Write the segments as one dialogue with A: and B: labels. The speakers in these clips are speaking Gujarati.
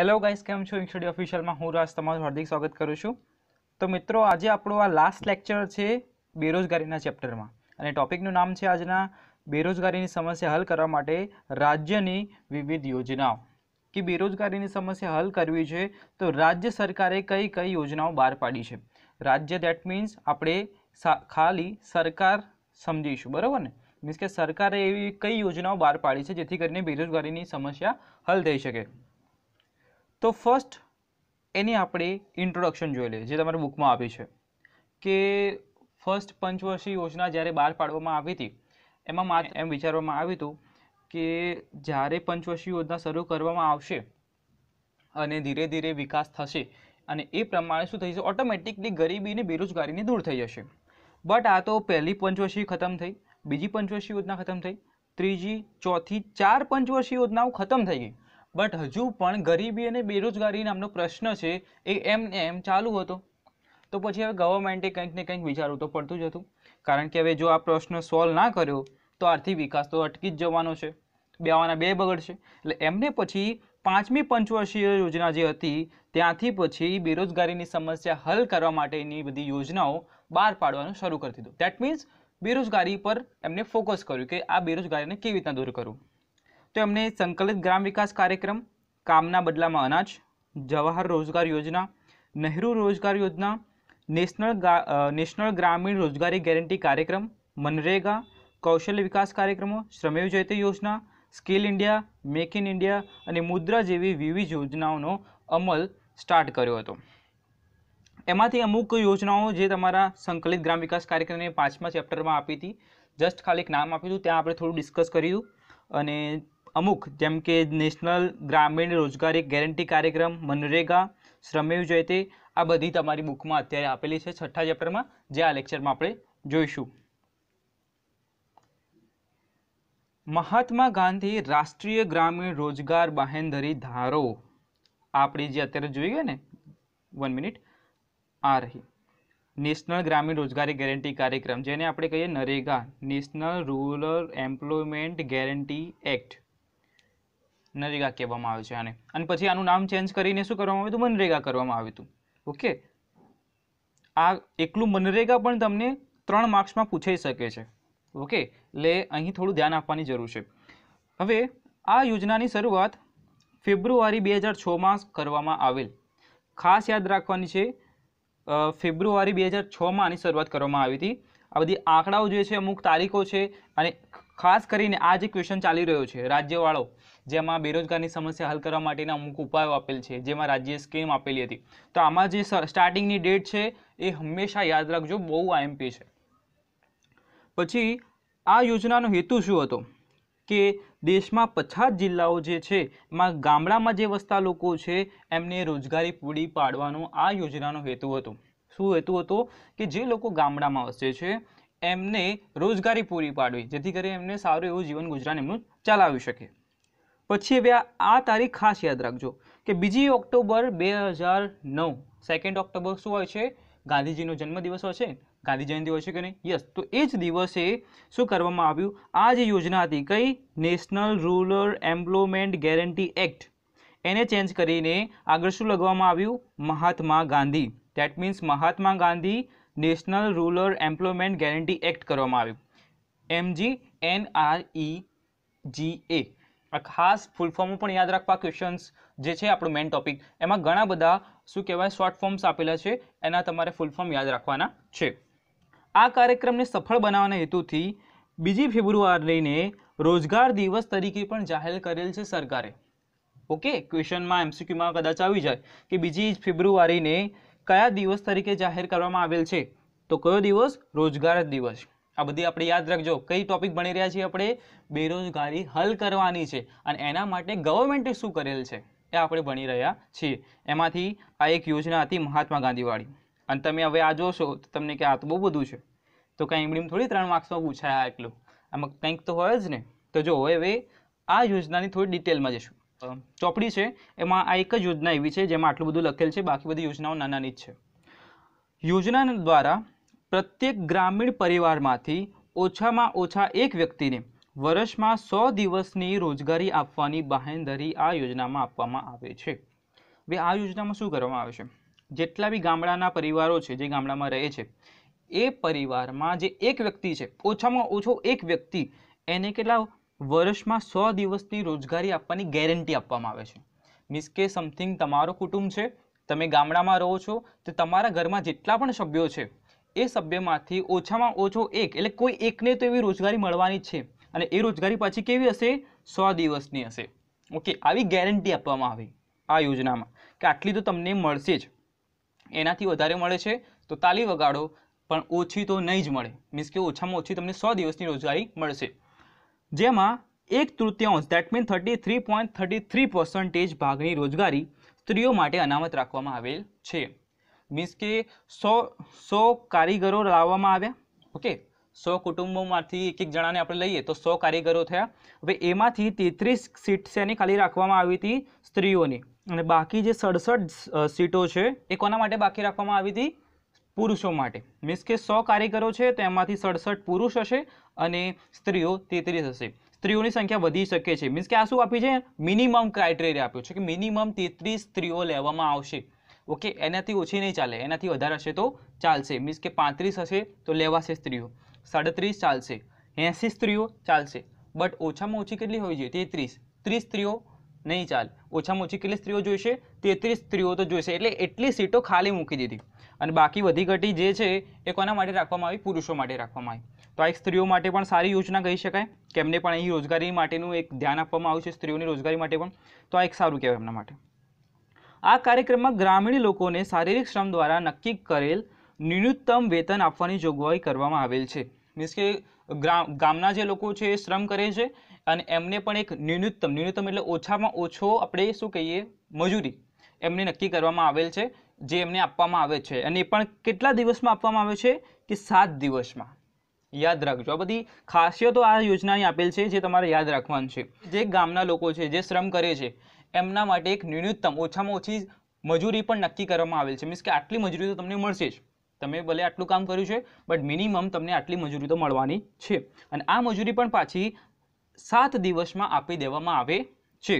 A: હેલો ગાઈસ કેમ છો ઇન્સ્ટડી ઓફિશિયલમાં હું રાજ તમારું હાર્દિક સ્વાગત કરું છું તો મિત્રો આજે આપણો આ લાસ્ટ લેક્ચર છે બેરોજગારીના ચેપ્ટરમાં અને ટોપિકનું નામ છે આજના બેરોજગારીની સમસ્યા હલ કરવા માટે રાજ્યની વિવિધ યોજનાઓ કે બેરોજગારીની સમસ્યા હલ કરવી છે તો રાજ્ય સરકારે કઈ કઈ યોજનાઓ બહાર પાડી છે રાજ્ય દેટ મીન્સ આપણે ખાલી સરકાર સમજીશું બરાબર ને મીન્સ કે સરકારે એવી કઈ યોજનાઓ બહાર પાડી છે જેથી કરીને બેરોજગારીની સમસ્યા હલ થઈ શકે તો ફર્સ્ટ એની આપણે ઇન્ટ્રોડક્શન જોઈ લઈએ જે તમારે બુકમાં આપી છે કે ફર્સ્ટ પંચવર્ષીય યોજના જ્યારે બહાર પાડવામાં આવી હતી એમાં માત્ર એમ વિચારવામાં આવ્યું હતું કે જ્યારે પંચવર્ષીય યોજના શરૂ કરવામાં આવશે અને ધીરે ધીરે વિકાસ થશે અને એ પ્રમાણે શું થઈ જશે ઓટોમેટિકલી ગરીબી અને બેરોજગારીની દૂર થઈ જશે બટ આ તો પહેલી પંચવર્ષીય ખતમ થઈ બીજી પંચવર્ષીય યોજના ખતમ થઈ ત્રીજી ચોથી ચાર પંચવર્ષીય યોજનાઓ ખતમ થઈ ગઈ બટ હજુ પણ ગરીબી અને બેરોજગારી નામનો પ્રશ્ન છે એ એમ એમ ચાલુ હતો તો પછી હવે ગવર્મેન્ટે કંઈક ને કંઈક વિચારવું તો પડતું જ હતું કારણ કે હવે જો આ પ્રશ્ન સોલ્વ ના કર્યો તો આર્થિક વિકાસ તો અટકી જ જવાનો છે બે આવવાના બે બગડશે એટલે એમને પછી પાંચમી પંચવર્ષીય યોજના જે હતી ત્યાંથી પછી બેરોજગારીની સમસ્યા હલ કરવા માટેની બધી યોજનાઓ બહાર પાડવાનું શરૂ કરી દીધું દેટ મીન્સ બેરોજગારી પર એમને ફોકસ કર્યું કે આ બેરોજગારીને કેવી રીતના દૂર કરવું તો એમને સંકલિત ગ્રામ વિકાસ કાર્યક્રમ કામના બદલામાં અનાજ જવાહર રોજગાર યોજના નહેરુ રોજગાર યોજના નેશનલ નેશનલ ગ્રામીણ રોજગારી ગેરંટી કાર્યક્રમ મનરેગા કૌશલ્ય વિકાસ કાર્યક્રમો શ્રમેવ જયતે યોજના skill India make in India અને મુદ્રા જેવી વિવિધ યોજનાઓનો અમલ સ્ટાર્ટ કર્યો હતો એમાંથી અમુક યોજનાઓ જે તમારા સંકલિત ગ્રામ વિકાસ કાર્યક્રમને પાંચમા ચેપ્ટરમાં આપી હતી જસ્ટ ખાલી એક નામ આપ્યું હતું ત્યાં આપણે થોડું ડિસ્કસ કર્યું અને અમુક જેમ કે નેશનલ ગ્રામીણ રોજગારી ગેરંટી કાર્યક્રમ મનરેગા શ્રમેવ જયતે આ બધી તમારી બુકમાં અત્યારે આપેલી છે છઠ્ઠા ચેપ્ટરમાં જે આ લેક્ચરમાં આપણે જોઈશું મહાત્મા ગાંધી રાષ્ટ્રીય ગ્રામીણ રોજગાર બાહેંધરી ધારો આપણી જે અત્યારે જોઈ ગયા ને વન મિનિટ આ રહી નેશનલ ગ્રામીણ રોજગારી ગેરંટી કાર્યક્રમ જેને આપણે કહીએ NREGA national rural employment guarantee act NREGA કહેવામાં આવે છે આને અને પછી આનું નામ ચેન્જ કરીને શું કરવામાં આવ્યું હતું મનરેગા કરવામાં આવ્યું હતું ઓકે આ એકલું મનરેગા પણ તમને ત્રણ માર્ક્સમાં પૂછાઈ શકે છે ઓકે એટલે અહીં થોડું ધ્યાન આપવાની જરૂર છે હવે આ યોજનાની શરૂઆત ફેબ્રુઆરી બે હજાર છમાં કરવામાં આવેલ ખાસ યાદ રાખવાની છે ફેબ્રુઆરી બે હજાર છમાં આની શરૂઆત કરવામાં આવી હતી આ બધી આંકડાઓ જે છે અમુક તારીખો છે અને ખાસ કરીને આ જે ક્વેશ્ચન ચાલી રહ્યો છે રાજ્યવાળો જેમાં બેરોજગારની સમસ્યા હલ કરવા માટેના અમુક ઉપાયો આપેલ છે જેમાં રાજ્ય સ્કીમ આપેલી હતી તો આમાં જે સ્ટાર્ટિંગની ડેટ છે એ હંમેશા યાદ રાખજો બહુ આઈએમપી છે પછી આ યોજનાનો હેતુ શું હતો કે દેશમાં પછાત જિલ્લાઓ જે છે એમાં ગામડામાં જે વસતા લોકો છે એમને રોજગારી પૂરી પાડવાનો આ યોજનાનો હેતુ હતો શું હેતુ હતો કે જે લોકો ગામડામાં વસે છે એમને રોજગારી પૂરી પાડવી જેથી કરી એમને સારું એવું જીવન ગુજરાન એમનું ચલાવી શકે પછી હવે આ તારીખ ખાસ યાદ રાખજો કે બીજી ઓક્ટોબર બે હજાર નવ સેકન્ડ ઓક્ટોબર શું હોય છે ગાંધીજીનો જન્મદિવસ હોય છે ગાંધી જયંતિ હોય છે કે નહીં યસ તો એ જ દિવસે શું કરવામાં આવ્યું આ જે યોજના હતી કઈ national rural employment guarantee act એને ચેન્જ કરીને આગળ શું લગાવવામાં આવ્યું Mahatma Gandhi that means Mahatma Gandhi national rural employment guarantee act કરવામાં આવ્યું M G N R E G A આ ખાસ ફૂલ ફોર્મ પણ યાદ રાખવા ક્વેશ્ચન્સ જે છે આપણો મેઇન ટોપિક એમાં ઘણા બધા શું કહેવાય શોર્ટ ફોર્મ્સ આપેલા છે એના તમારે ફૂલ ફોર્મ યાદ રાખવાના છે આ કાર્યક્રમને સફળ બનાવવાના હેતુથી બીજી ફેબ્રુઆરીને રોજગાર દિવસ તરીકે પણ જાહેર કરેલ છે સરકારે ઓકે ક્વેશ્ચનમાં એમસીક્યુમાં કદાચ આવી જાય કે બીજી ફેબ્રુઆરીને કયા દિવસ તરીકે જાહેર કરવામાં આવેલ છે તો કયો દિવસ રોજગાર દિવસ આ બધી આપણે યાદ રાખજો કઈ ટોપિક ભણી રહ્યા છીએ આપણે બેરોજગારી હલ કરવાની છે અને એના માટે ગવર્મેન્ટે શું કરેલ છે એ આપણે ભણી રહ્યા છીએ એમાંથી આ એક યોજના હતી મહાત્મા ગાંધીવાળી અને તમે હવે આ જોશો તો તમને કે આ તો બહુ બધું છે તો કાંઈ એમડીમ થોડી ત્રણ માર્ક્સમાં પૂછાયા એટલું આમાં કંઈક તો હોય જ ને તો જો હવે આ યોજનાની થોડી ડિટેલમાં જઈશું ચોપડી છે એમાં આ એક જ યોજના એવી છે જેમાં આટલું બધું લખેલ છે બાકી બધી યોજનાઓ નાનાની જ છે યોજના દ્વારા પ્રત્યેક ગ્રામીણ પરિવારમાંથી ઓછામાં ઓછા એક વ્યક્તિને વર્ષમાં સો દિવસની રોજગારી આપવાની બાહેંધરી આ યોજનામાં આપવામાં આવે છે હવે આ યોજનામાં શું કરવામાં આવે છે જેટલા બી ગામડાના પરિવારો છે જે ગામડામાં રહે છે એ પરિવારમાં જે એક વ્યક્તિ છે ઓછામાં ઓછો એક વ્યક્તિ એને કેટલા વર્ષમાં સો દિવસની રોજગારી આપવાની ગેરંટી આપવામાં આવે છે મીન્સ કે સમથિંગ તમારો કુટુંબ છે તમે ગામડામાં રહો છો તો તમારા ઘરમાં જેટલા પણ સભ્યો છે એ સભ્યમાંથી ઓછામાં ઓછો એક એટલે કોઈ એકને તો એવી રોજગારી મળવાની છે અને એ રોજગારી પાછી કેવી હશે સો દિવસની હશે ઓકે આવી ગેરંટી આપવામાં આવી આ યોજનામાં કે આટલી તો તમને મળશે જ એનાથી વધારે મળે છે તો તાલી વગાડો પણ ઓછી તો નહીં જ મળે મીન્સ કે ઓછામાં ઓછી તમને સો દિવસની રોજગારી મળશે જેમાં એક તૃતીયાંશ that mean thirty three point thirty three percentage ભાગની રોજગારી સ્ત્રીઓ માટે અનામત રાખવામાં આવેલ છે મીન્સ કે સો સો કારીગરો લાવવામાં આવ્યા ઓકે સો કુટુંબોમાંથી એક એક જણાને આપણે લઈએ તો સો કારીગરો થયા હવે એમાંથી તેત્રીસ સીટ શેની ખાલી રાખવામાં આવી હતી સ્ત્રીઓની અને બાકી જે સડસઠ સીટો છે એ કોના માટે બાકી રાખવામાં આવી હતી પુરુષો માટે મીન્સ કે સો કારીગરો છે તો એમાંથી સડસઠ પુરુષ હશે અને સ્ત્રીઓ તેત્રીસ હશે સ્ત્રીઓની સંખ્યા વધી શકે છે મીન્સ કે આ શું આપ્યું છે મિનિમમ ક્રાઇટેરિયા આપ્યું છે કે મિનિમમ તેત્રીસ સ્ત્રીઓ લેવામાં આવશે ઓકે એનાથી ઓછી નહીં ચાલે એનાથી વધારે હશે તો ચાલશે મીન્સ કે પાંત્રીસ હશે તો લેવાશે સ્ત્રીઓ સાડત્રીસ ચાલશે એંસી સ્ત્રીઓ ચાલશે બટ ઓછામાં ઓછી કેટલી હોવી જોઈએ તેત્રીસ ત્રીસ સ્ત્રીઓ નહીં ચાલે ઓછામાં ઓછી કેટલી સ્ત્રીઓ જોઈશે તેત્રીસ સ્ત્રીઓ તો જોઈશે એટલે એટલી સીટો ખાલી મૂકી દીધી અને બાકી વધી ઘટી જે છે એ કોના માટે રાખવામાં આવી પુરુષો માટે રાખવામાં આવી તો આ એક સ્ત્રીઓ માટે પણ સારી યોજના કહી શકાય કેમને પણ અહીં રોજગારી માટેનું એક ધ્યાન આપવામાં આવ્યું છે સ્ત્રીઓની રોજગારી માટે પણ તો આ એક સારું કહેવાય એમના માટે આ કાર્યક્રમમાં ગ્રામીણ લોકોને શારીરિક શ્રમ દ્વારા નક્કી કરેલ ન્યૂનતમ વેતન આપવાની જોગવાઈ કરવામાં આવેલ છે મીન્સ કે ગામના જે લોકો છે એ શ્રમ કરે છે અને એમને પણ એક ન્યૂનતમ ન્યૂનતમ એટલે ઓછામાં ઓછો આપણે શું કહીએ મજૂરી એમને નક્કી કરવામાં આવેલ છે જે એમને આપવામાં આવે છે અને એ પણ કેટલા દિવસમાં આપવામાં આવે છે કે સાત દિવસમાં યાદ રાખજો આ બધી ખાસિયતો આ યોજનાની આપેલ છે જે તમારે યાદ રાખવાની છે જે ગામના લોકો છે જે શ્રમ કરે છે એમના માટે એક ન્યૂનતમ ઓછામાં ઓછી મજૂરી પણ નક્કી કરવામાં આવેલ છે મીન્સ કે આટલી મજૂરી તો તમને મળશે જ તમે ભલે આટલું કામ કર્યું છે બટ મિનિમમ તમને આટલી મજૂરી તો મળવાની છે અને આ મજૂરી પણ પાછી સાત દિવસમાં આપી દેવામાં આવે છે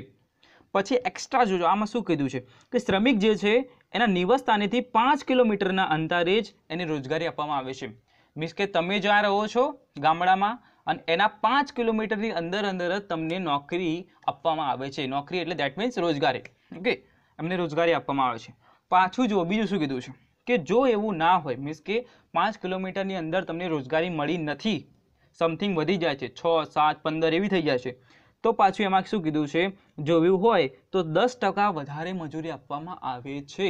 A: પછી એક્સ્ટ્રા જોજો આમાં શું કીધું છે કે શ્રમિક જે છે એના નિવાસ પાંચ કિલોમીટરના અંતરે જ એને રોજગારી આપવામાં આવે છે મીન્સ કે તમે જ્યાં રહો છો ગામડામાં અને એના પાંચ કિલોમીટરની અંદર અંદર જ તમને નોકરી આપવામાં આવે છે નોકરી એટલે દેટ મીન્સ રોજગારી ઓકે એમને રોજગારી આપવામાં આવે છે પાછું જુઓ બીજું શું કીધું છે કે જો એવું ના હોય મીન્સ કે પાંચ કિલોમીટરની અંદર તમને રોજગારી મળી નથી સમથિંગ વધી જાય છે છ સાત પંદર એવી થઈ જાય છે તો પાછું એમાં શું કીધું છે જોયું હોય તો દસ ટકા વધારે મજૂરી આપવામાં આવે છે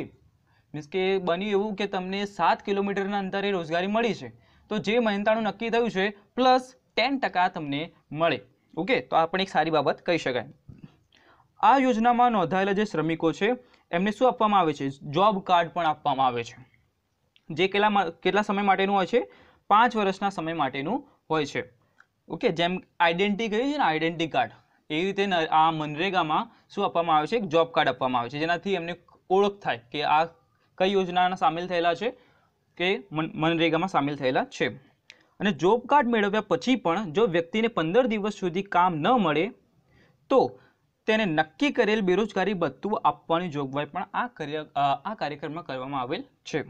A: મીન્સ કે બન્યું એવું કે તમને સાત કિલોમીટરના અંતરે રોજગારી મળી છે તો જે મહેનતાણું નક્કી થયું છે પ્લસ ટેન ટકા તમને મળે ઓકે તો આપણે એક સારી બાબત કહી શકાય આ યોજનામાં નોંધાયેલા જે શ્રમિકો છે એમને શું આપવામાં આવે છે જોબ કાર્ડ પણ આપવામાં આવે છે જે કેટલા કેટલા સમય માટેનું હોય છે પાંચ વર્ષના સમય માટેનું હોય છે ઓકે જેમ આઈડેન્ટિટી કહી છે ને આઈડેન્ટિટી કાર્ડ એવી રીતે આ મનરેગામાં શું આપવામાં આવે છે એક જોબ કાર્ડ આપવામાં આવે છે જેનાથી એમને ઓળખ થાય કે આ કઈ યોજનાના સામેલ થયેલા છે કે મનરેગામાં સામેલ થયેલા છે અને જોબ કાર્ડ મેળવ્યા પછી પણ જો વ્યક્તિને પંદર દિવસ સુધી કામ ન મળે તો તેને નક્કી કરેલ બેરોજગારી ભથ્થું આપવાની જોગવાઈ પણ આ કાર્ય આ કાર્યક્રમમાં કરવામાં આવેલ છે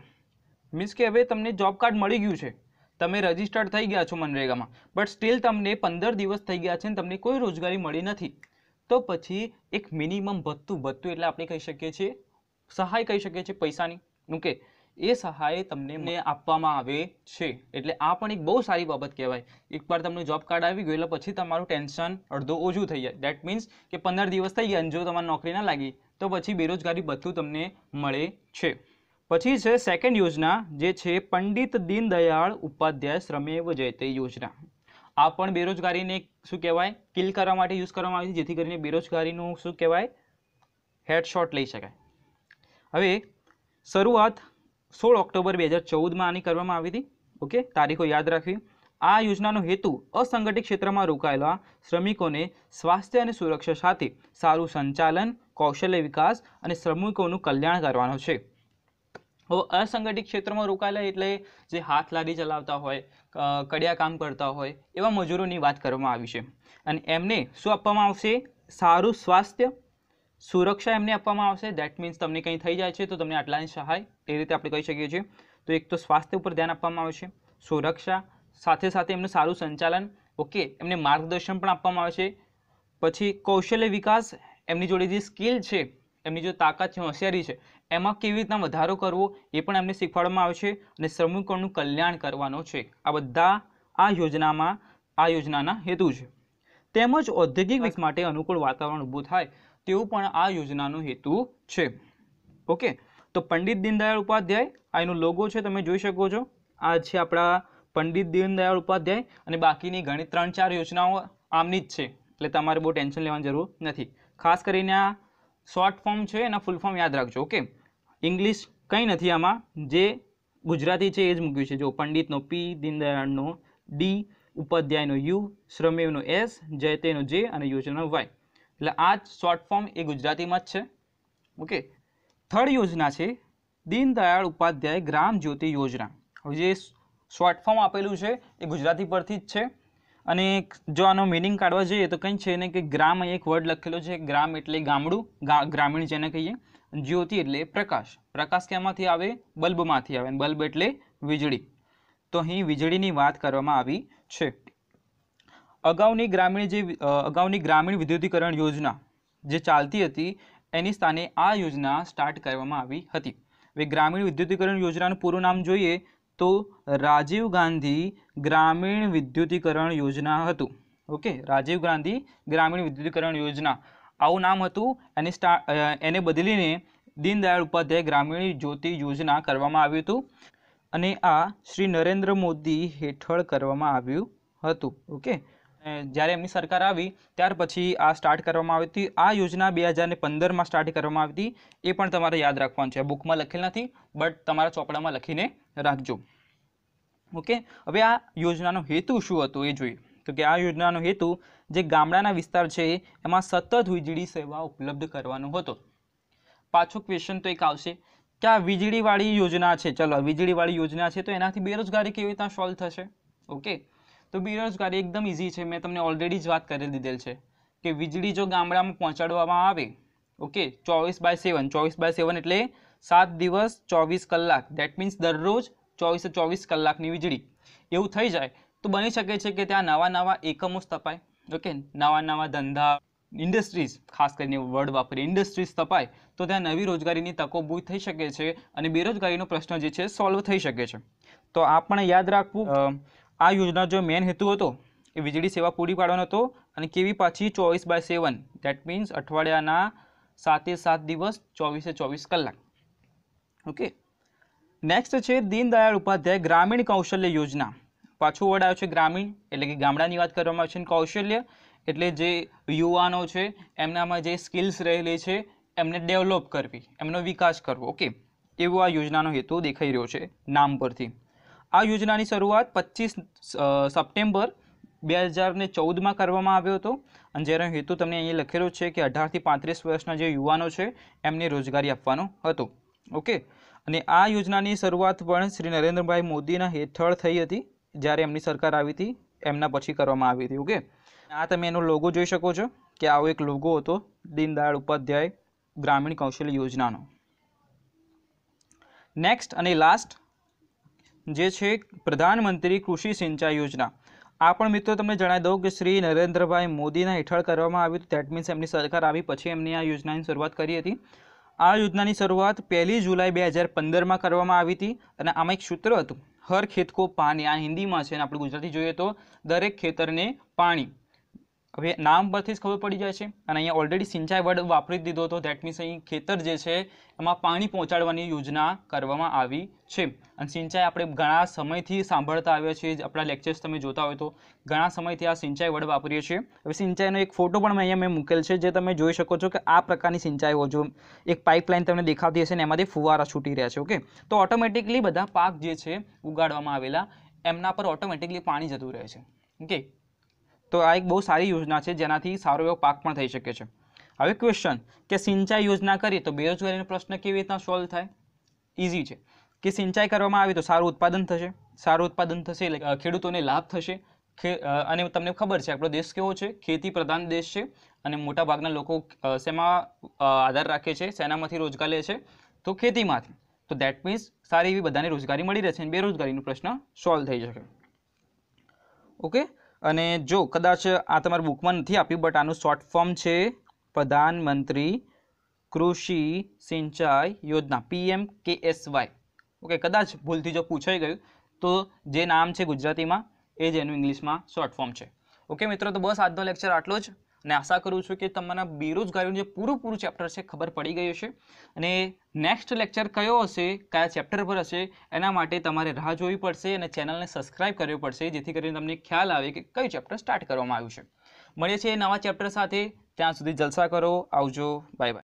A: મીન્સ કે હવે તમને જોબ કાર્ડ મળી ગયું છે તમે રજીસ્ટર્ડ થઈ ગયા છો મનરેગામાં બટ સ્ટીલ તમને પંદર દિવસ થઈ ગયા છે અને તમને કોઈ રોજગારી મળી નથી તો પછી એક મિનિમમ ભથ્થું ભથ્થું એટલે આપણે કહી શકીએ છીએ સહાય કહી શકીએ છીએ પૈસાની ઓકે એ સહાય તમને આપવામાં આવે છે એટલે આ પણ એક બહુ સારી બાબત કહેવાય એકવાર તમને જોબ કાર્ડ આવી ગયું એટલે પછી તમારું ટેન્શન અડધો ઓછું થઈ જાય દેટ મીન્સ કે પંદર દિવસ થઈ ગયા અને જો તમારી નોકરી ના લાગી તો પછી બેરોજગારી બધું તમને મળે છે પછી છે સેકન્ડ યોજના જે છે પંડિત દીનદયાળ ઉપાધ્યાય શ્રમેવ જયતે યોજના આ પણ બેરોજગારીને શું કહેવાય કિલ કરવા માટે યુઝ કરવામાં આવી છે જેથી કરીને બેરોજગારીનું શું કહેવાય હેડશોટ લઈ શકાય હવે શરૂઆત સોળ ઓક્ટોબર બે હજાર ચૌદમાં આની કરવામાં આવી હતી ઓકે તારીખો યાદ રાખવી આ યોજનાનો હેતુ અસંગઠિત ક્ષેત્રમાં રોકાયેલા શ્રમિકોને સ્વાસ્થ્ય અને સુરક્ષા સાથે સારું સંચાલન કૌશલ્ય વિકાસ અને શ્રમિકોનું કલ્યાણ કરવાનો છે હવે અસંગઠિત ક્ષેત્રમાં રોકાયેલા એટલે જે હાથ લારી ચલાવતા હોય કડિયા કામ કરતા હોય એવા મજૂરોની વાત કરવામાં આવી છે અને એમને શું આપવામાં આવશે સારું સ્વાસ્થ્ય સુરક્ષા એમને આપવામાં આવશે દેટ મીન્સ તમને કંઈ થઈ જાય છે તો તમને આટલાની સહાય એ રીતે આપણે કહી શકીએ છીએ તો એક તો સ્વાસ્થ્ય ઉપર ધ્યાન આપવામાં આવે છે સુરક્ષા સાથે સાથે એમનું સારું સંચાલન ઓકે એમને માર્ગદર્શન પણ આપવામાં આવશે પછી કૌશલ્ય વિકાસ એમની જોડે જે સ્કિલ છે એમની જે તાકાત છે હોશિયારી છે એમાં કેવી રીતના વધારો કરવો એ પણ એમને શીખવાડવામાં આવે છે અને શ્રમિકોનું કલ્યાણ કરવાનો છે આ બધા આ યોજનામાં આ યોજનાના હેતુ છે તેમજ ઔદ્યોગિક વિકાસ માટે અનુકૂળ વાતાવરણ ઊભું થાય તેવું પણ આ યોજનાનો હેતુ છે ઓકે તો પંડિત દીનદયાળ ઉપાધ્યાય આ એનો લોગો છે તમે જોઈ શકો છો આ છે આપણા પંડિત દીનદયાળ ઉપાધ્યાય અને બાકીની ઘણી ત્રણ ચાર યોજનાઓ આમની જ છે એટલે તમારે બહુ ટેન્શન લેવાની જરૂર નથી ખાસ કરીને આ શોર્ટ ફોર્મ છે એના ફૂલ ફોર્મ યાદ રાખજો ઓકે ઇંગ્લિશ કંઈ નથી આમાં જે ગુજરાતી છે એ જ મૂક્યું છે જો પંડિતનો પી દીનદયાળનો ડી ઉપાધ્યાયનો યુ શ્રમેવનો એસ જયતેનો જે અને યોજનાનો વાય એટલે આ જ શોર્ટ ફોર્મ એ ગુજરાતીમાં જ છે ઓકે થર્ડ યોજના છે દીનદયાળ ઉપાધ્યાય ગ્રામ જ્યોતિ યોજના હવે જે શોર્ટ ફોર્મ આપેલું છે એ ગુજરાતી પરથી જ છે અને જો આનો મિનિંગ કાઢવા જોઈએ તો કંઈ છે ને કે ગ્રામ અહીં એક વર્ડ લખેલો છે ગ્રામ એટલે ગામડું ગ્રામીણ જેને કહીએ જ્યોતિ એટલે પ્રકાશ પ્રકાશ ક્યાંમાંથી આવે બલ્બમાંથી આવે બલ્બ એટલે વીજળી તો અહીં વીજળીની વાત કરવામાં આવી છે અગાઉની ગ્રામીણ જે અગાઉની ગ્રામીણ વિદ્યુતીકરણ યોજના જે ચાલતી હતી એની સ્થાને આ યોજના સ્ટાર્ટ કરવામાં આવી હતી હવે ગ્રામીણ વિદ્યુતીકરણ યોજનાનું પૂરું નામ જોઈએ તો રાજીવ ગાંધી ગ્રામીણ વિદ્યુતીકરણ યોજના હતું ઓકે રાજીવ ગાંધી ગ્રામીણ વિદ્યુતીકરણ યોજના આવું નામ હતું એને સ્ટા એને બદલીને દીનદયાળ ઉપાધ્યાય ગ્રામીણ જ્યોતિ યોજના કરવામાં આવ્યું હતું અને આ શ્રી નરેન્દ્ર મોદી હેઠળ કરવામાં આવ્યું હતું ઓકે જ્યારે એમની સરકાર આવી ત્યાર પછી આ સ્ટાર્ટ કરવામાં આવી હતી આ યોજના બે હજારને પંદરમાં સ્ટાર્ટ કરવામાં આવી હતી એ પણ તમારે યાદ રાખવાનું છે બુકમાં લખેલ નથી બટ તમારા ચોપડામાં લખીને રાખજો ઓકે હવે આ યોજનાનો હેતુ શું હતો એ જોઈએ તો કે આ યોજનાનો હેતુ જે ગામડાના વિસ્તાર છે એમાં સતત વીજળી સેવા ઉપલબ્ધ કરવાનો હતો પાછો ક્વેશ્ચન તો એક આવશે કે આ વીજળીવાળી યોજના છે ચલો વીજળીવાળી યોજના છે તો એનાથી બેરોજગારી કેવી રીતના સોલ્વ થશે ઓકે તો બેરોજગારી એકદમ ઇઝી છે મેં તમને ઓલરેડી જ વાત કરી દીધેલ છે કે વીજળી જો ગામડામાં પહોંચાડવામાં આવે ઓકે ચોવીસ બાય સેવન ચોવીસ બાય સેવન એટલે સાત દિવસ ચોવીસ કલાક દેટ મીન્સ દરરોજ ચોવીસે ચોવીસ કલાકની વીજળી એવું થઈ જાય તો બની શકે છે કે ત્યાં નવા નવા એકમો સ્થપાય ઓકે નવા નવા ધંધા ઇન્ડસ્ટ્રીઝ ખાસ કરીને વર્ડ વાપરીએ ઇન્ડસ્ટ્રીઝ સ્થપાય તો ત્યાં નવી રોજગારીની તકો ઊભી થઈ શકે છે અને બેરોજગારીનો પ્રશ્ન જે છે સોલ્વ થઈ શકે છે તો આ પણ યાદ રાખવું આ યોજના જો મેન હેતુ હતો એ વીજળી સેવા પૂરી પાડવાનો હતો અને કેવી પાછી ચોવીસ બાય સેવન દેટ મીન્સ અઠવાડિયાના સાતે સાત દિવસ ચોવીસે ચોવીસ કલાક ઓકે નેક્સ્ટ છે દીનદયાળ ઉપાધ્યાય ગ્રામીણ કૌશલ્ય યોજના પાછું વર્ડ આવ્યો છે ગ્રામીણ એટલે કે ગામડાની વાત કરવામાં આવે છે કૌશલ્ય એટલે જે યુવાનો છે એમનામાં જે સ્કિલ્સ રહેલી છે એમને ડેવલપ કરવી એમનો વિકાસ કરવો ઓકે એવો આ યોજનાનો હેતુ દેખાઈ રહ્યો છે નામ પરથી આ યોજનાની શરૂઆત પચીસ સપ્ટેમ્બર બે હજારને ચૌદમાં કરવામાં આવ્યો હતો અને જેનો હેતુ તમને અહીં લખેલો છે કે અઢારથી પાંત્રીસ વર્ષના જે યુવાનો છે એમને રોજગારી આપવાનો હતો ઓકે અને આ યોજનાની શરૂઆત પણ શ્રી નરેન્દ્રભાઈ મોદીના હેઠળ થઈ હતી જ્યારે એમની સરકાર આવી હતી એમના પછી કરવામાં આવી હતી ઓકે આ તમે એનો લોગો જોઈ શકો છો કે આવો એક લોગો હતો દીનદયાળ ઉપાધ્યાય ગ્રામીણ કૌશલ્ય યોજનાનો નેક્સ્ટ અને લાસ્ટ જે છે પ્રધાનમંત્રી કૃષિ સિંચાઈ યોજના આ પણ મિત્રો તમને જણાવી દઉં કે શ્રી નરેન્દ્રભાઈ મોદીના હેઠળ કરવામાં આવ્યું દેટ મીન્સ એમની સરકાર આવી પછી એમની આ યોજનાની શરૂઆત કરી હતી આ યોજનાની શરૂઆત પહેલી જુલાઈ બે હજાર પંદરમાં કરવામાં આવી હતી અને આમાં એક સૂત્ર હતું હર ખેત કો પાણી આ હિન્દીમાં છે અને આપણે ગુજરાતી જોઈએ તો દરેક ખેતરને પાણી હવે નામ પરથી જ ખબર પડી જાય છે અને અહીંયા ઓલરેડી સિંચાઈ વર્ડ વાપરી દીધો હતો ધેટ મીન્સ અહીં ખેતર જે છે એમાં પાણી પહોંચાડવાની યોજના કરવામાં આવી છે અને સિંચાઈ આપણે ઘણા સમયથી સાંભળતા આવ્યા છીએ આપણા લેક્ચર્સ તમે જોતા હોય તો ઘણા સમયથી આ સિંચાઈ વર્ડ વાપરીએ છીએ હવે સિંચાઈનો એક ફોટો પણ મેં અહીંયા મેં મૂકેલ છે જે તમે જોઈ શકો છો કે આ પ્રકારની સિંચાઈઓ જો એક પાઇપલાઇન તમને દેખાતી હશે ને એમાંથી ફુવારા છૂટી રહ્યા છે ઓકે તો ઓટોમેટિકલી બધા પાક જે છે ઉગાડવામાં આવેલા એમના પર ઓટોમેટિકલી પાણી જતું રહે છે ઓકે તો આ એક બહુ સારી યોજના છે જેનાથી સારો એવો પાક પણ થઈ શકે છે હવે ક્વેશ્ચન કે સિંચાઈ યોજના કરીએ તો બેરોજગારીનો પ્રશ્ન કેવી રીતના સોલ્વ થાય ઇઝી છે કે સિંચાઈ કરવામાં આવી તો સારું ઉત્પાદન થશે સારું ઉત્પાદન થશે એટલે ખેડૂતોને લાભ થશે અને તમને ખબર છે આપણો દેશ કેવો છે ખેતી પ્રધાન દેશ છે અને મોટા ભાગના લોકો શેમાં આધાર રાખે છે શેનામાંથી રોજગાર લે છે તો ખેતીમાંથી તો દેટ મીન્સ સારી એવી બધાને રોજગારી મળી રહેશે અને બેરોજગારીનો પ્રશ્ન સોલ્વ થઈ શકે ઓકે અને જો કદાચ આ તમારા બુકમાં નથી આપ્યું બટ આનું શોર્ટ ફોર્મ છે પ્રધાનમંત્રી કૃષિ સિંચાઈ યોજના પીએમ વાય ઓકે કદાચ ભૂલથી જો પૂછાઈ ગયું તો જે નામ છે ગુજરાતીમાં એ જ એનું ઇંગ્લિશમાં શોર્ટ ફોર્મ છે ઓકે મિત્રો તો બસ આજનો લેક્ચર આટલો જ અને આશા કરું છું કે તમારા બેરોજગારીનું જે પૂરેપૂરું ચેપ્ટર છે ખબર પડી ગયું છે અને નેક્સ્ટ લેક્ચર કયો હશે કયા ચેપ્ટર પર હશે એના માટે તમારે રાહ જોવી પડશે અને ચેનલને સબસ્ક્રાઈબ કરવી પડશે જેથી કરીને તમને ખ્યાલ આવે કે કયું ચેપ્ટર સ્ટાર્ટ કરવામાં આવ્યું છે મળીએ છીએ નવા ચેપ્ટર સાથે ત્યાં સુધી જલસા કરો આવજો બાય બાય